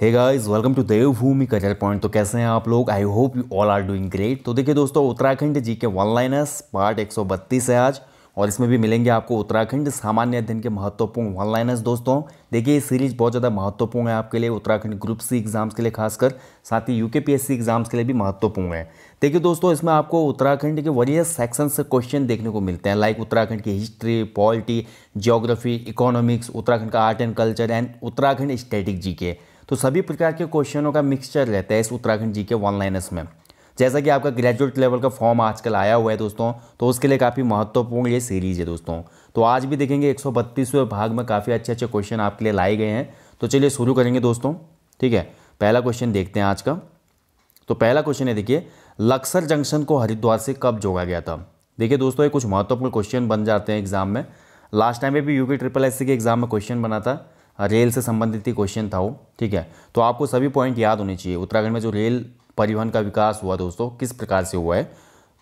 hey guys welcome to Devbhoomi कचर point तो कैसे हैं आप लोग I hope you all are doing great तो देखिए दोस्तों Uttarakhand G K one liners part 132 है आज और इसमें भी मिलेंगे आपको उत्तराखंड सामान्य अध्ययन के महत्वपूर्ण वन लाइनर्स दोस्तों देखिए ये सीरीज बहुत ज़्यादा महत्वपूर्ण है आपके लिए उत्तराखंड ग्रुप सी एग्जाम्स के लिए खासकर साथ ही यू एग्जाम्स के लिए भी महत्वपूर्ण है देखिए दोस्तों इसमें आपको उत्तराखंड के वरीय सेक्शन से क्वेश्चन देखने को मिलते हैं लाइक उत्तराखंड की history polity geography economics Uttarakhand का art and culture and Uttarakhand static G K तो सभी प्रकार के क्वेश्चनों का मिक्सचर रहता है इस उत्तराखंड जी के वन में जैसा कि आपका ग्रेजुएट लेवल का फॉर्म आजकल आया हुआ है दोस्तों तो उसके लिए काफ़ी महत्वपूर्ण ये सीरीज़ है दोस्तों तो आज भी देखेंगे एक भाग में काफ़ी अच्छे अच्छे क्वेश्चन आपके लिए लाए गए हैं तो चलिए शुरू करेंगे दोस्तों ठीक है पहला क्वेश्चन देखते हैं आज का तो पहला क्वेश्चन है देखिए लक्सर जंक्शन को हरिद्वार से कब जोड़ा गया था देखिए दोस्तों ये कुछ महत्वपूर्ण क्वेश्चन बन जाते हैं एग्जाम में लास्ट टाइम में भी यूपी ट्रिपल एस के एग्जाम में क्वेश्चन बना था रेल से संबंधित ही क्वेश्चन था वो ठीक है तो आपको सभी पॉइंट याद होने चाहिए उत्तराखंड में जो रेल परिवहन का विकास हुआ दोस्तों किस प्रकार से हुआ है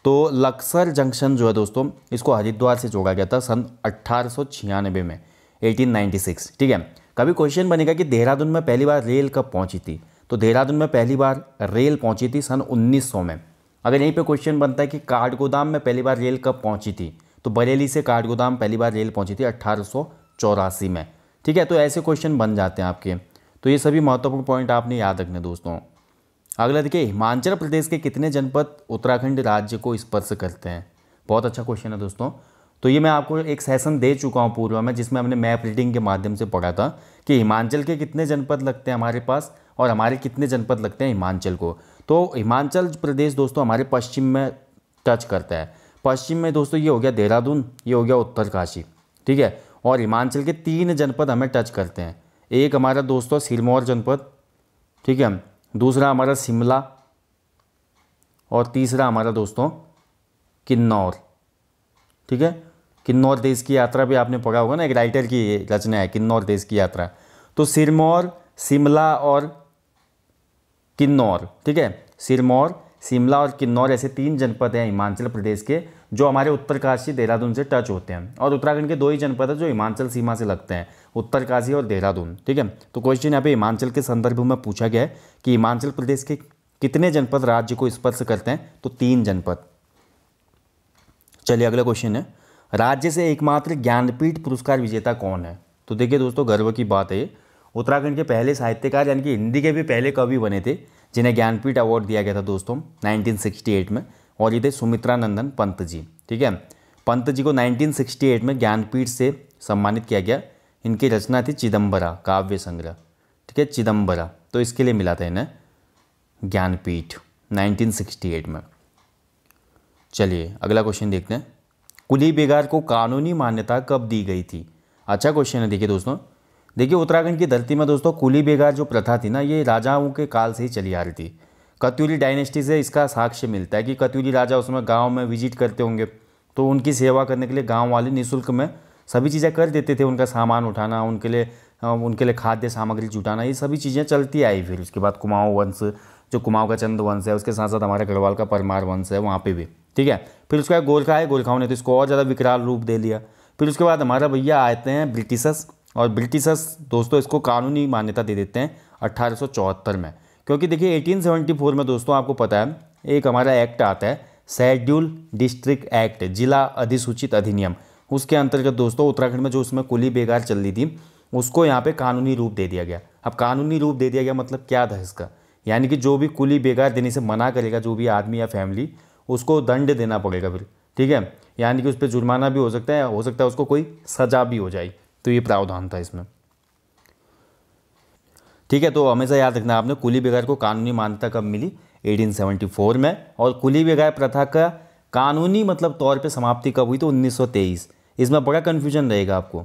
तो लक्सर जंक्शन जो है दोस्तों इसको हरिद्वार से जोड़ा गया था सन अट्ठारह में 1896 ठीक है कभी क्वेश्चन बनेगा कि देहरादून में पहली बार रेल कब पहुंची थी तो देहरादून में पहली बार रेल पहुंची थी सन 1900 में अगर यहीं पे क्वेश्चन बनता है कि काठगोदाम में पहली बार रेल कब पहुंची थी तो बरेली से काठगोदाम पहली बार रेल पहुंची थी अट्ठारह में ठीक है तो ऐसे क्वेश्चन बन जाते हैं आपके तो ये सभी महत्वपूर्ण पॉइंट आपने याद रखने दोस्तों अगला देखिए हिमाचल प्रदेश के कितने जनपद उत्तराखंड राज्य को स्पर्श करते हैं बहुत अच्छा क्वेश्चन है दोस्तों तो ये मैं आपको एक सेशन दे चुका हूँ पूर्व में जिसमें हमने मैप रीडिंग के माध्यम से पढ़ा था कि हिमाचल के कितने जनपद लगते हैं हमारे पास और हमारे कितने जनपद लगते हैं हिमाचल को तो हिमाचल प्रदेश दोस्तों हमारे पश्चिम में टच करता है पश्चिम में दोस्तों ये हो गया देहरादून ये हो गया उत्तरकाशी ठीक है और हिमाचल के तीन जनपद हमें टच करते हैं एक हमारा दोस्तों सिरमौर जनपद ठीक है दूसरा हमारा शिमला और तीसरा हमारा दोस्तों किन्नौर ठीक है किन्नौर देश की यात्रा भी आपने पढ़ा होगा ना एक राइटर की रचना है किन्नौर देश की यात्रा तो सिरमौर शिमला और किन्नौर ठीक है सिरमौर शिमला और किन्नौर ऐसे तीन जनपद हैं हिमाचल प्रदेश के जो हमारे उत्तरकाशी देहरादून से टच होते हैं और उत्तराखंड के दो ही जनपद हैं जो हिमाचल सीमा से लगते हैं उत्तरकाशी और देहरादून ठीक है तो क्वेश्चन यहाँ पे हिमाचल के संदर्भ में पूछा गया है कि हिमाचल प्रदेश के कितने जनपद राज्य को स्पर्श करते हैं तो तीन जनपद चलिए अगला क्वेश्चन है राज्य से एकमात्र ज्ञानपीठ पुरस्कार विजेता कौन है तो देखिए दोस्तों गर्व की बात है ये उत्तराखंड के पहले साहित्यकार यानी कि हिंदी के भी पहले कवि बने थे जिन्हें ज्ञानपीठ अवार्ड दिया गया था दोस्तों 1968 में और ये थे सुमित्रा पंत जी ठीक है पंत जी को 1968 में ज्ञानपीठ से सम्मानित किया गया इनकी रचना थी चिदम्बरा काव्य संग्रह ठीक है चिदम्बरा तो इसके लिए मिला था इन्हें ज्ञानपीठ 1968 में चलिए अगला क्वेश्चन देखते हैं कुली बेगार को कानूनी मान्यता कब दी गई थी अच्छा क्वेश्चन है देखिए दोस्तों देखिए उत्तराखंड की धरती में दोस्तों कुली बेगार जो प्रथा थी ना ये राजाओं के काल से ही चली आ रही थी कत्यूरी डायनेस्टी से इसका साक्ष्य मिलता है कि कत्यूरी राजा उसमें गाँव में विजिट करते होंगे तो उनकी सेवा करने के लिए गाँव वाले निःशुल्क में सभी चीज़ें कर देते थे उनका सामान उठाना उनके लिए उनके लिए खाद्य सामग्री जुटाना ये सभी चीज़ें चलती आई फिर उसके बाद कुमाऊँ वंश जो कुमाऊँ का चंद वंश है उसके साथ साथ हमारे गढ़वाल का परमार वंश है वहाँ पे भी ठीक है फिर उसके बाद गोलखा है गोलखाओं ने तो इसको और ज़्यादा विकराल रूप दे लिया फिर उसके बाद हमारा भैया आते हैं ब्रिटिशस और ब्रिटिशस दोस्तों इसको कानूनी मान्यता दे देते हैं अट्ठारह में क्योंकि देखिए 1874 में दोस्तों आपको पता है एक हमारा एक्ट आता है शेड्यूल डिस्ट्रिक्ट एक्ट जिला अधिसूचित अधिनियम उसके अंतर्गत दोस्तों उत्तराखंड में जो उसमें कुली बेगार चल रही थी उसको यहाँ पे कानूनी रूप दे दिया गया अब कानूनी रूप दे दिया गया मतलब क्या था इसका यानी कि जो भी कुली बेगार देने से मना करेगा जो भी आदमी या फैमिली उसको दंड देना पड़ेगा फिर ठीक है यानी कि उस पर जुर्माना भी हो सकता है हो सकता है उसको कोई सजा भी हो जाए तो ये प्रावधान था इसमें ठीक है तो हमेशा याद रखना आपने कुली बेगार को कानूनी मान्यता कब मिली 1874 में और कुली बेगार प्रथा का कानूनी मतलब तौर पे समाप्ति कब हुई तो 1923 इसमें बड़ा कन्फ्यूजन रहेगा आपको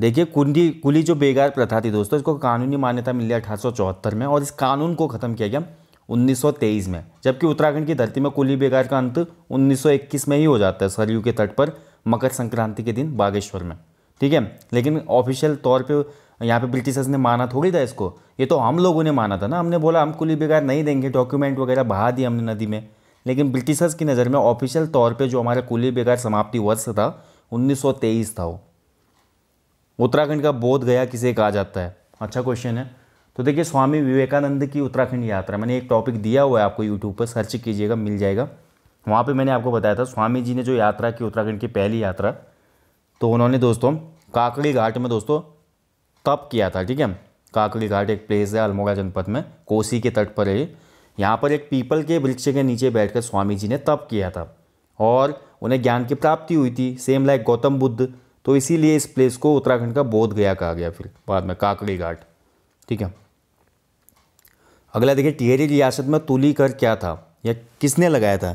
देखिए कुंडी कुली जो बेगार प्रथा थी दोस्तों इसको कानूनी मान्यता मिली अठारह में और इस कानून को ख़त्म किया गया 1923 में जबकि उत्तराखंड की धरती में कुली बेगार का अंत 1921 में ही हो जाता है सरयू के तट पर मकर संक्रांति के दिन बागेश्वर में ठीक है लेकिन ऑफिशियल तौर पे यहाँ पे ब्रिटिशर्स ने माना थोड़ी था इसको ये तो हम लोगों ने माना था ना हमने बोला हम कुली बेगार नहीं देंगे डॉक्यूमेंट वगैरह बहा दिए हमने नदी में लेकिन ब्रिटिशर्स की नज़र में ऑफिशियल तौर पे जो हमारा कुली बेगार समाप्ति वर्ष था उन्नीस था वो उत्तराखंड का बोध गया किसे कहा जाता है अच्छा क्वेश्चन है तो देखिए स्वामी विवेकानंद की उत्तराखंड यात्रा मैंने एक टॉपिक दिया हुआ है आपको यूट्यूब पर सर्च कीजिएगा मिल जाएगा वहाँ पे मैंने आपको बताया था स्वामी जी ने जो यात्रा की उत्तराखंड की पहली यात्रा तो उन्होंने दोस्तों काकड़ी घाट में दोस्तों तप किया था ठीक है काकड़ी घाट एक प्लेस है अल्मोड़ा जनपद में कोसी के तट पर है यहाँ पर एक पीपल के वृक्ष के नीचे बैठकर स्वामी जी ने तप किया था और उन्हें ज्ञान की प्राप्ति हुई थी सेम लाइक गौतम बुद्ध तो इसीलिए इस प्लेस को उत्तराखंड का बोध गया कहा गया फिर बाद में काकड़ी घाट ठीक है अगला देखिए टिहरी रियासत में तुली कर क्या था या किसने लगाया था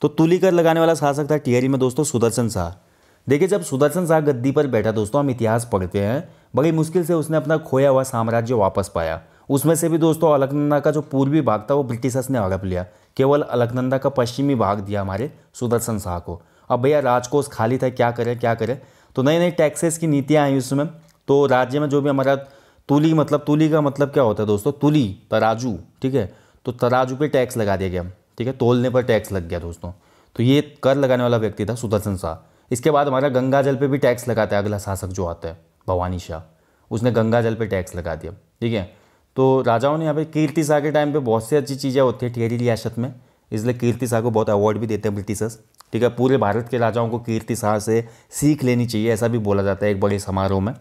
तो तुली कर लगाने वाला शासक था टिहरी में दोस्तों सुदर्शन शाह देखिए जब सुदर्शन शाह गद्दी पर बैठा दोस्तों हम इतिहास पढ़ते हैं बड़ी मुश्किल से उसने अपना खोया हुआ साम्राज्य वापस पाया उसमें से भी दोस्तों अलकनंदा का जो पूर्वी भाग था वो ब्रिटिशर्स ने हड़प लिया केवल अलकनंदा का पश्चिमी भाग दिया हमारे सुदर्शन शाह को अब भैया राजकोष खाली था क्या करें क्या करें तो नई नई टैक्सेस की नीतियाँ आई उसमें तो राज्य में जो भी हमारा तुली मतलब तुली का मतलब क्या होता है दोस्तों तुली तराजू ठीक है तो तराजू पे टैक्स लगा दिया गया ठीक है तोलने पर टैक्स लग गया दोस्तों तो ये कर लगाने वाला व्यक्ति था सुदर्शन शाह इसके बाद हमारा गंगा जल पर भी टैक्स लगाता है अगला शासक जो आता है भवानी शाह उसने गंगा जल पर टैक्स लगा दिया ठीक है तो राजाओं ने यहाँ पे कीर्ति शाह के टाइम पे बहुत सी अच्छी चीज़ें होती है ठेहरी रियासत में इसलिए कीर्ति शाह को बहुत अवार्ड भी देते हैं ब्रिटिशर्स ठीक है पूरे भारत के राजाओं को कीर्ति शाह से सीख लेनी चाहिए ऐसा भी बोला जाता है एक बड़े समारोह में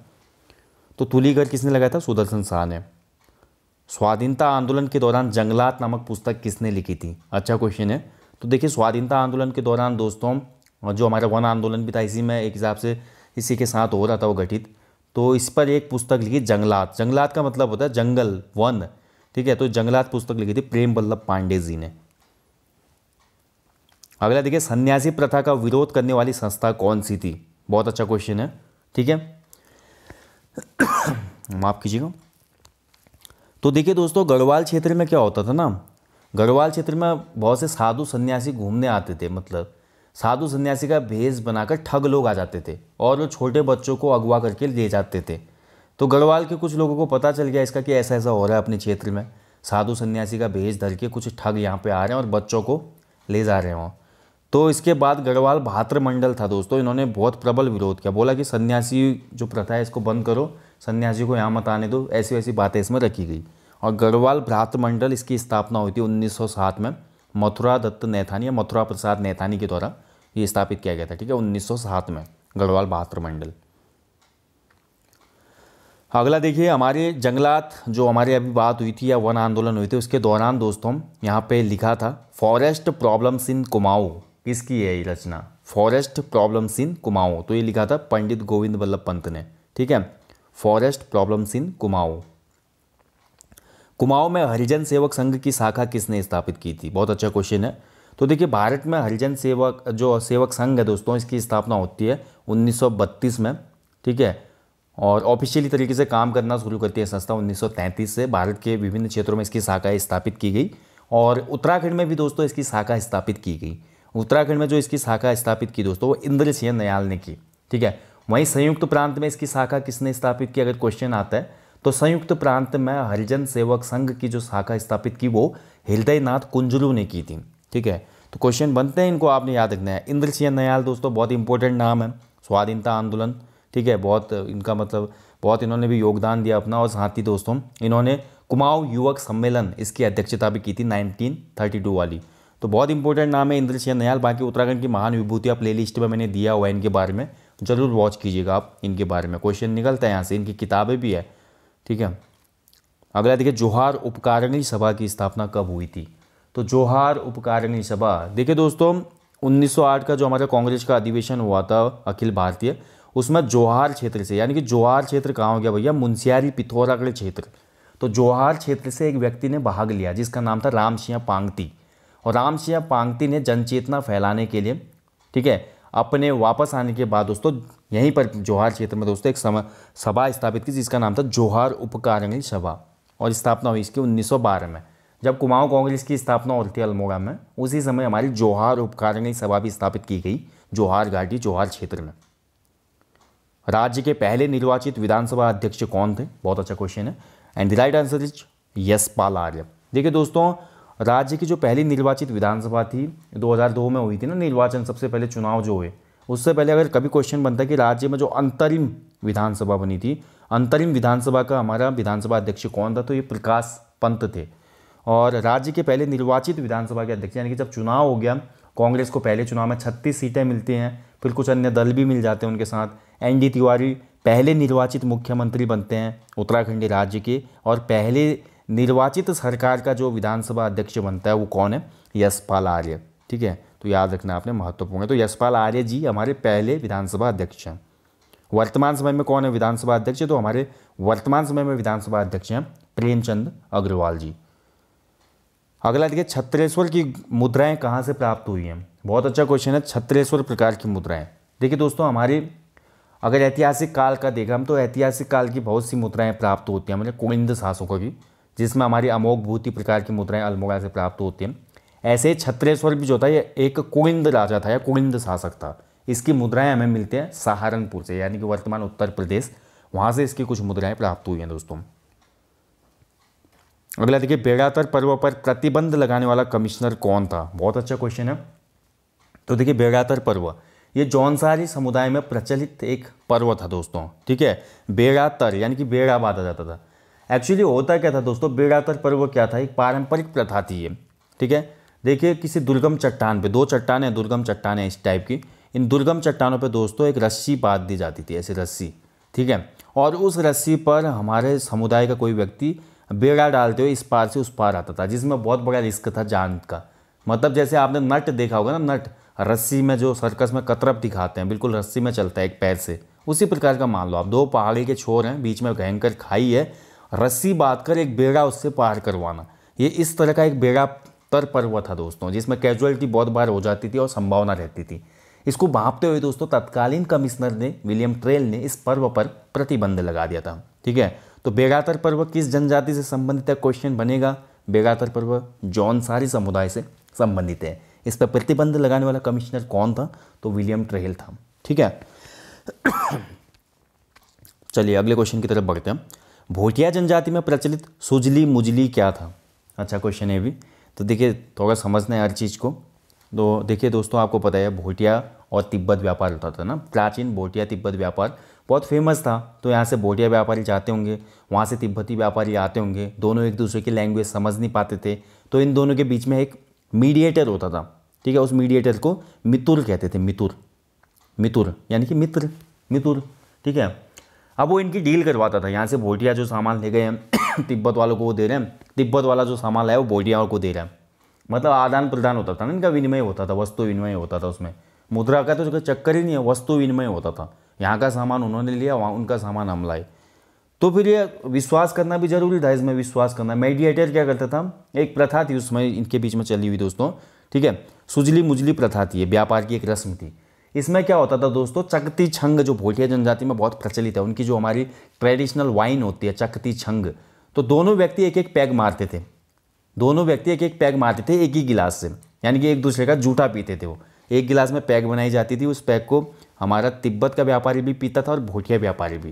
तो तुलीगढ़ किसने लगाया था सुदर्शन शाह ने स्वाधीनता आंदोलन के दौरान जंगलात नामक पुस्तक किसने लिखी थी अच्छा क्वेश्चन है तो देखिए स्वाधीनता आंदोलन के दौरान दोस्तों और जो हमारा वन आंदोलन भी था इसी में एक हिसाब से इसी के साथ हो रहा था वो गठित तो इस पर एक पुस्तक लिखी जंगलात जंगलात का मतलब होता है जंगल वन ठीक है तो जंगलात पुस्तक लिखी थी प्रेम वल्लभ पांडे जी ने अगला देखिए सन्यासी प्रथा का विरोध करने वाली संस्था कौन सी थी बहुत अच्छा क्वेश्चन है ठीक है माफ़ कीजिएगा तो देखिए दोस्तों गढ़वाल क्षेत्र में क्या होता था ना गढ़वाल क्षेत्र में बहुत से साधु सन्यासी घूमने आते थे मतलब साधु सन्यासी का भेज बनाकर ठग लोग आ जाते थे और वो छोटे बच्चों को अगवा करके ले जाते थे तो गढ़वाल के कुछ लोगों को पता चल गया इसका कि ऐसा ऐसा हो रहा है अपने क्षेत्र में साधु सन्यासी का भेज धर के कुछ ठग यहाँ पे आ रहे हैं और बच्चों को ले जा रहे हों तो इसके बाद गढ़वाल भात्र मंडल था दोस्तों इन्होंने बहुत प्रबल विरोध किया बोला कि सन्यासी जो प्रथा है इसको बंद करो सन्यासी को यहाँ मत आने दो ऐसी वैसी बातें इसमें रखी गई और गढ़वाल भ्रात्र मंडल इसकी स्थापना हुई थी 1907 में मथुरा दत्त नैथानी या मथुरा प्रसाद नैथानी के द्वारा ये स्थापित किया गया था ठीक है उन्नीस में गढ़वाल बहात्र मंडल अगला देखिए हमारे जंगलात जो हमारे अभी बात हुई थी या वन आंदोलन हुई थी उसके दौरान दोस्तों यहाँ पे लिखा था फॉरेस्ट प्रॉब्लम्स इन कुमाऊँ किसकी है ये रचना फॉरेस्ट प्रॉब्लम्स इन कुमाऊँ तो ये लिखा था पंडित गोविंद वल्लभ पंत ने ठीक है forest problems in Kumaon Kumaon में हरिजन सेवक संघ की शाखा किसने स्थापित की थी बहुत अच्छा क्वेश्चन है तो देखिए भारत में हरिजन सेवक जो सेवक संघ है दोस्तों इसकी स्थापना होती है 1932 में ठीक है और ऑफिशियली तरीके से काम करना शुरू करती है संस्था 1933 से भारत के विभिन्न क्षेत्रों में इसकी शाखाएँ स्थापित की गई और उत्तराखंड में भी दोस्तों इसकी शाखा स्थापित की गई उत्तराखंड में जो इसकी शाखा स्थापित की दोस्तों वो सिंह नयाल ने की ठीक है वहीं संयुक्त प्रांत में इसकी शाखा किसने स्थापित की अगर क्वेश्चन आता है तो संयुक्त प्रांत में हरिजन सेवक संघ की जो शाखा स्थापित की वो हृदयनाथ कुंजलू ने की थी ठीक है तो क्वेश्चन बनते हैं इनको आपने याद रखना है इंद्र सिंह नयाल दोस्तों बहुत इंपॉर्टेंट नाम है स्वाधीनता आंदोलन ठीक है बहुत इनका मतलब बहुत इन्होंने भी योगदान दिया अपना और साथ ही दोस्तों इन्होंने कुमाऊ युवक सम्मेलन इसकी अध्यक्षता भी की थी 1932 वाली तो बहुत इंपॉर्टेंट नाम है इंद्र सिंह नयाल बाकी उत्तराखंड की महान विभूतियाँ प्ले लिस्ट में मैंने दिया हुआ है इनके बारे में जरूर वॉच कीजिएगा आप इनके बारे में क्वेश्चन निकलता है यहाँ से इनकी किताबें भी है ठीक है अगला देखिए जोहार उपकारणी सभा की स्थापना कब हुई थी तो जोहार उपकारिणी सभा देखिए दोस्तों 1908 का जो हमारा कांग्रेस का अधिवेशन हुआ था अखिल भारतीय उसमें जोहार क्षेत्र से यानी कि जोहार क्षेत्र कहाँ हो गया भैया मुंसियारी पिथौरागढ़ क्षेत्र तो जोहार क्षेत्र से एक व्यक्ति ने भाग लिया जिसका नाम था राम पांगती और राम पांगती ने जनचेतना फैलाने के लिए ठीक है अपने वापस आने के बाद दोस्तों यहीं पर जोहार क्षेत्र में दोस्तों एक सभा स्थापित की जिसका नाम था जोहार उपकारिणी सभा और स्थापना हुई इसकी 1912 में जब कुमाऊं कांग्रेस की स्थापना होती थी अल्मोड़ा में उसी समय हमारी जोहार उपकारिणी सभा भी स्थापित की गई जोहार घाटी जोहार क्षेत्र में राज्य के पहले निर्वाचित विधानसभा अध्यक्ष कौन थे बहुत अच्छा क्वेश्चन है and the right answer is Yashpal Arya देखिए दोस्तों राज्य की जो पहली निर्वाचित विधानसभा थी 2002 में हुई थी ना निर्वाचन सबसे पहले चुनाव जो हुए उससे पहले अगर कभी क्वेश्चन बनता कि राज्य में जो अंतरिम विधानसभा बनी थी अंतरिम विधानसभा का हमारा विधानसभा अध्यक्ष कौन था तो ये प्रकाश पंत थे और राज्य के पहले निर्वाचित विधानसभा के अध्यक्ष यानी कि जब चुनाव हो गया कांग्रेस को पहले चुनाव में छत्तीस सीटें मिलती हैं फिर कुछ अन्य दल भी मिल जाते हैं उनके साथ एन डी तिवारी पहले निर्वाचित मुख्यमंत्री बनते हैं उत्तराखंड राज्य के और पहले निर्वाचित सरकार का जो विधानसभा अध्यक्ष बनता है वो कौन है यशपाल आर्य ठीक है तो याद रखना आपने महत्वपूर्ण है तो यशपाल आर्य जी हमारे पहले विधानसभा अध्यक्ष हैं वर्तमान समय में कौन है विधानसभा अध्यक्ष तो हमारे वर्तमान समय में विधानसभा अध्यक्ष हैं प्रेमचंद अग्रवाल जी अगला देखिए छत्रेश्वर की मुद्राएं कहाँ से प्राप्त हुई हैं बहुत अच्छा क्वेश्चन है छत्रेश्वर प्रकार की मुद्राएं देखिए दोस्तों हमारी अगर ऐतिहासिक काल का देखें हम तो ऐतिहासिक काल की बहुत सी मुद्राएं प्राप्त होती हैं मतलब कोविंद शासकों की जिसमें हमारी अमोघ भूति प्रकार की मुद्राएं अल्मोड़ा से प्राप्त होती हैं ऐसे छत्रेश्वर भी जो था ये एक कोविंद राजा था या कोविंद शासक था इसकी मुद्राएं हमें मिलती हैं सहारनपुर से यानी कि वर्तमान उत्तर प्रदेश वहाँ से इसकी कुछ मुद्राएं प्राप्त हुई हैं दोस्तों अगला देखिए बेड़ातर पर्व पर प्रतिबंध लगाने वाला कमिश्नर कौन था बहुत अच्छा क्वेश्चन है तो देखिए बेड़ातर पर्व ये जौनसारी समुदाय में प्रचलित एक पर्व था दोस्तों ठीक है बेड़ातर यानी कि बेड़ा बांधा जाता था एक्चुअली होता क्या था दोस्तों बेड़ातर पर्व क्या था एक पारंपरिक प्रथा थी ये ठीक है देखिए किसी दुर्गम चट्टान पे दो चट्टान दुर्गम चट्टान इस टाइप की इन दुर्गम चट्टानों पे दोस्तों एक रस्सी बांध दी जाती थी ऐसी रस्सी ठीक है और उस रस्सी पर हमारे समुदाय का कोई व्यक्ति बेड़ा डालते हुए इस पार से उस पार आता था जिसमें बहुत बड़ा रिस्क था जान का मतलब जैसे आपने नट देखा होगा ना नट रस्सी में जो सर्कस में कतरप दिखाते हैं बिल्कुल रस्सी में चलता है एक पैर से उसी प्रकार का मान लो आप दो पहाड़ी के छोर हैं बीच में भयंकर खाई है रस्सी बांध कर एक बेड़ा उससे पार करवाना ये इस तरह का एक बेड़ा तर पर्व था दोस्तों जिसमें कैजुअलिटी बहुत बार हो जाती थी और संभावना रहती थी इसको भापते हुए दोस्तों तत्कालीन कमिश्नर ने विलियम ट्रेल ने इस पर्व पर प्रतिबंध लगा दिया था ठीक है तो बेगातर पर्व किस जनजाति से संबंधित है क्वेश्चन बनेगा बेगातर पर्व सारी समुदाय से संबंधित है इस पर प्रतिबंध लगाने वाला कमिश्नर कौन था तो विलियम ट्रहेल था ठीक है चलिए अगले क्वेश्चन की तरफ बढ़ते हैं भोटिया जनजाति में प्रचलित सुजली मुजली क्या था अच्छा क्वेश्चन है भी तो देखिए थोड़ा समझना है हर चीज़ को तो देखिए दोस्तों आपको पता है भोटिया और तिब्बत व्यापार होता था ना प्राचीन भोटिया तिब्बत व्यापार बहुत फेमस था तो यहाँ से भोटिया व्यापारी जाते होंगे वहाँ से तिब्बती व्यापारी आते होंगे दोनों एक दूसरे की लैंग्वेज समझ नहीं पाते थे तो इन दोनों के बीच में एक मीडिएटर होता था ठीक है उस मीडिएटर को मितुर कहते थे मितुर मितुर यानी कि मित्र मितुर ठीक है अब वो इनकी डील करवाता था यहाँ से भोटिया जो सामान ले गए हैं तिब्बत वालों को वो दे रहे हैं तिब्बत वाला जो सामान लाया वो भोटिया को दे रहा है मतलब आदान प्रदान होता था ना इनका विनिमय होता था वस्तु विनिमय होता था उसमें मुद्रा का तो चक्कर ही नहीं है वस्तु विनिमय होता था यहाँ का सामान उन्होंने लिया वहाँ उनका सामान हम लाए तो फिर ये विश्वास करना भी जरूरी था इसमें विश्वास करना मेडिएटर क्या करता था एक प्रथा थी उसमें इनके बीच में चली हुई दोस्तों ठीक है सुजली मुजली प्रथा थी व्यापार की एक रस्म थी इसमें क्या होता था दोस्तों चकती छंग जो भोटिया जनजाति में बहुत प्रचलित है उनकी जो हमारी ट्रेडिशनल वाइन होती है चकती छंग तो दोनों व्यक्ति एक एक पैग मारते थे दोनों व्यक्ति एक एक पैग मारते थे एक ही गिलास से यानी कि एक दूसरे का जूठा पीते थे वो एक गिलास में पैक बनाई जाती थी उस पैक को हमारा तिब्बत का व्यापारी भी पीता था और भोटिया व्यापारी भी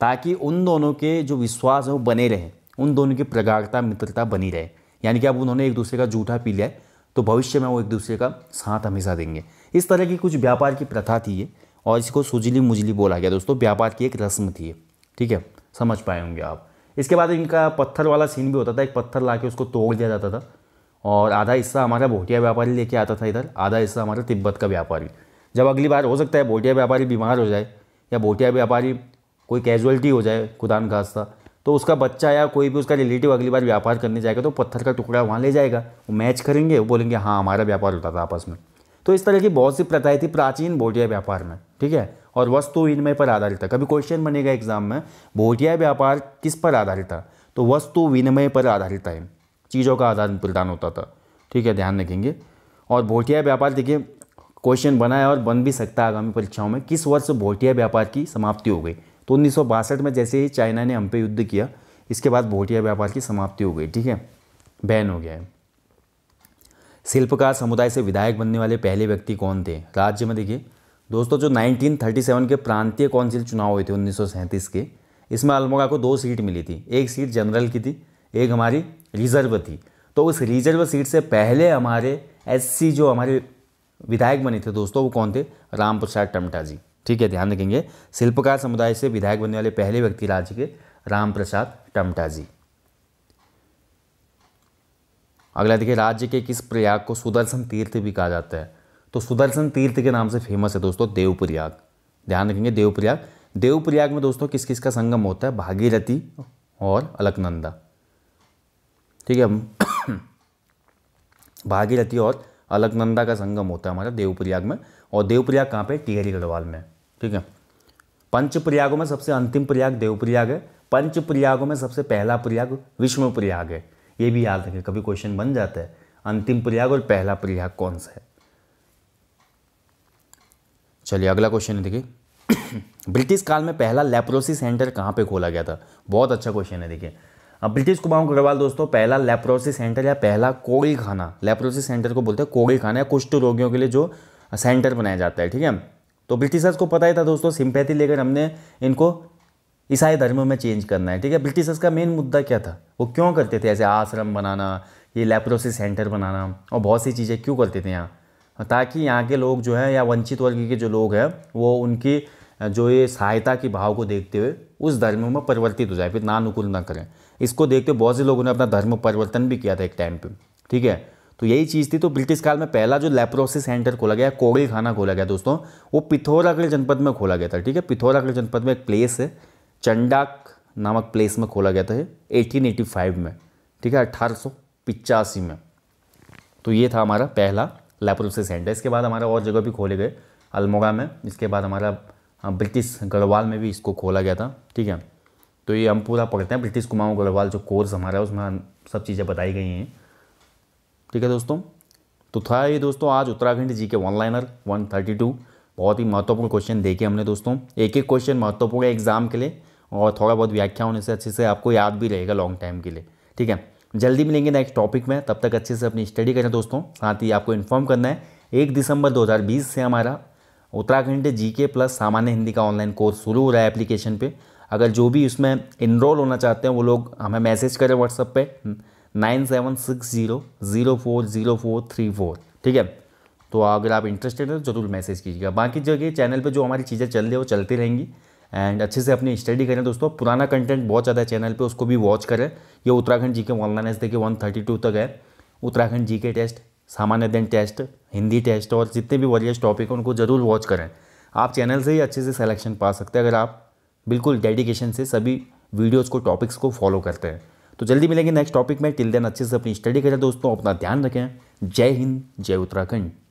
ताकि उन दोनों के जो विश्वास है वो बने रहें उन दोनों की प्रगाढ़ता मित्रता बनी रहे यानी कि अब उन्होंने एक दूसरे का जूठा पी लिया है तो भविष्य में वो एक दूसरे का साथ हमेशा देंगे इस तरह की कुछ व्यापार की प्रथा थी ये और इसको सुजली मुजली बोला गया दोस्तों व्यापार की एक रस्म थी ठीक है समझ पाए होंगे आप इसके बाद इनका पत्थर वाला सीन भी होता था एक पत्थर ला के उसको तोड़ दिया जाता था और आधा हिस्सा हमारा भोटिया व्यापारी लेके आता था इधर आधा हिस्सा हमारा तिब्बत का व्यापारी जब अगली बार हो सकता है भोटिया व्यापारी बीमार हो जाए या भोटिया व्यापारी कोई कैजुअलिटी हो जाए खुदान न खास्ता तो उसका बच्चा या कोई भी उसका रिलेटिव अगली बार व्यापार करने जाएगा तो पत्थर का टुकड़ा वहाँ ले जाएगा वो मैच करेंगे वो बोलेंगे हाँ हमारा व्यापार होता था आपस में तो इस तरह की बहुत सी प्रथाएं थी प्राचीन भोटिया व्यापार में ठीक है और वस्तु विनिमय पर आधारित था कभी क्वेश्चन बनेगा एग्जाम में भोटिया व्यापार किस पर आधारित था तो वस्तु विनिमय पर आधारित है चीज़ों का आदान प्रदान होता था ठीक है ध्यान रखेंगे और भोटिया व्यापार देखिए क्वेश्चन बना है और बन भी सकता है आगामी परीक्षाओं में किस वर्ष भोटिया व्यापार की समाप्ति हो गई तो उन्नीस में जैसे ही चाइना ने हम पे युद्ध किया इसके बाद भोटिया व्यापार की समाप्ति हो गई ठीक है बैन हो गया है शिल्पकार समुदाय से विधायक बनने वाले पहले व्यक्ति कौन थे राज्य में देखिए दोस्तों जो 1937 के प्रांतीय काउंसिल चुनाव हुए थे उन्नीस के इसमें अल्मोड़ा को दो सीट मिली थी एक सीट जनरल की थी एक हमारी रिजर्व थी तो उस रिजर्व सीट से पहले हमारे एस जो हमारे विधायक बने थे दोस्तों वो कौन थे राम प्रसाद टमटा जी ठीक है ध्यान रखेंगे शिल्पकार समुदाय से विधायक बनने वाले पहले व्यक्ति राज्य के राम प्रसाद टमटा जी अगला देखिए राज्य के किस प्रयाग को सुदर्शन तीर्थ भी कहा जाता है तो सुदर्शन तीर्थ के नाम से फेमस है दोस्तों देवप्रयाग ध्यान रखेंगे देवप्रयाग देवप्रयाग में दोस्तों किस किस का संगम होता है भागीरथी और अलकनंदा ठीक है भागीरथी और अलकनंदा का संगम होता है हमारा देवप्रयाग में और देवप्रयाग कहाँ पे टिहरी गढ़वाल में ठीक है पंच प्रयागों में सबसे अंतिम प्रयाग देवप्रयाग है पंच प्रयागों में सबसे पहला प्रयाग विष्णु प्रयाग है ये भी याद रखें कभी क्वेश्चन बन जाता है अंतिम प्रयाग और पहला प्रयाग कौन सा है चलिए अगला क्वेश्चन देखिए ब्रिटिश काल में पहला लेप्रोसी सेंटर कहाँ पे खोला गया था बहुत अच्छा क्वेश्चन है देखिए अब ब्रिटिश कुमाऊं अग्रवाल दोस्तों पहला लेप्रोसी सेंटर या पहला कोड़ी खाना लेप्रोसी सेंटर को बोलते हैं कोड़ी खाना या कुष्ठ रोगियों के लिए जो सेंटर बनाया जाता है ठीक है तो ब्रिटिशर्स को पता ही था दोस्तों सिंपैथी लेकर हमने इनको ईसाई धर्म में चेंज करना है ठीक है ब्रिटिशर्स का मेन मुद्दा क्या था वो क्यों करते थे ऐसे आश्रम बनाना ये लेप्रोसी सेंटर बनाना और बहुत सी चीज़ें क्यों करते थे यहाँ ताकि यहाँ के लोग जो हैं या वंचित वर्ग के जो लोग हैं वो उनकी जो ये सहायता के भाव को देखते हुए उस धर्म में परिवर्तित हो जाए फिर अनुकूल ना करें इसको देखते हुए बहुत से लोगों ने अपना धर्म परिवर्तन भी किया था एक टाइम पर ठीक है तो यही चीज़ थी तो ब्रिटिश काल में पहला जो लेप्रोसी सेंटर खोला गया कोगड़ी खाना खोला गया दोस्तों वो पिथौरागढ़ जनपद में खोला गया था ठीक है पिथौरागढ़ जनपद में एक प्लेस है चंडाक नामक प्लेस में खोला गया था एटीन में ठीक है अट्ठारह में तो ये था हमारा पहला लेप्रोसी सेंटर इसके बाद हमारा और जगह भी खोले गए अल्मोड़ा में इसके बाद हमारा हाँ, ब्रिटिश गढ़वाल में भी इसको खोला गया था ठीक है तो ये हम पूरा पढ़ते हैं ब्रिटिश कुमाऊँ गढ़वाल जो कोर्स हमारा है उसमें सब चीज़ें बताई गई हैं ठीक है दोस्तों तो था ये दोस्तों आज Uttarakhand G K one liner one thirty two बहुत ही महत्वपूर्ण क्वेश्चन देखे हमने दोस्तों एक एक क्वेश्चन महत्वपूर्ण है एग्जाम के लिए और थोड़ा बहुत व्याख्या होने से अच्छे से आपको याद भी रहेगा लॉन्ग टाइम के लिए ठीक है जल्दी मिलेंगे नेक्स्ट टॉपिक में तब तक अच्छे से अपनी स्टडी करें दोस्तों साथ ही आपको इन्फॉर्म करना है एक दिसंबर 2020 से हमारा उत्तराखंड जी के प्लस सामान्य हिंदी का ऑनलाइन कोर्स शुरू हो रहा है एप्लीकेशन पे अगर जो भी इसमें इनरोल होना चाहते हैं वो लोग हमें मैसेज करें व्हाट्सअप पे nine seven six zero zero four zero four three four ठीक है तो अगर आप इंटरेस्टेड हैं तो ज़रूर मैसेज कीजिएगा बाकी जगह चैनल पर जो हमारी चीज़ें चल रही है वो चलती रहेंगी एंड अच्छे से अपनी स्टडी करें दोस्तों पुराना कंटेंट बहुत ज़्यादा है चैनल पर उसको भी वॉच करें ये Uttarakhand G K online S देखिए वन थर्टी टू तक है उत्तराखंड जी के टेस्ट सामान्य दिन टेस्ट हिंदी टेस्ट और जितने भी वॉरियस टॉपिक हैं उनको ज़रूर वॉच करें आप चैनल से ही अच्छे से सिलेक्शन पा सकते हैं अगर आप बिल्कुल डेडिकेशन से सभी वीडियोज़ को टॉपिक्स को फॉलो करते हैं तो जल्दी मिलेंगे नेक्स्ट टॉपिक में टिल देन अच्छे से अपनी स्टडी करें दोस्तों अपना ध्यान रखें जय हिंद जय उत्तराखंड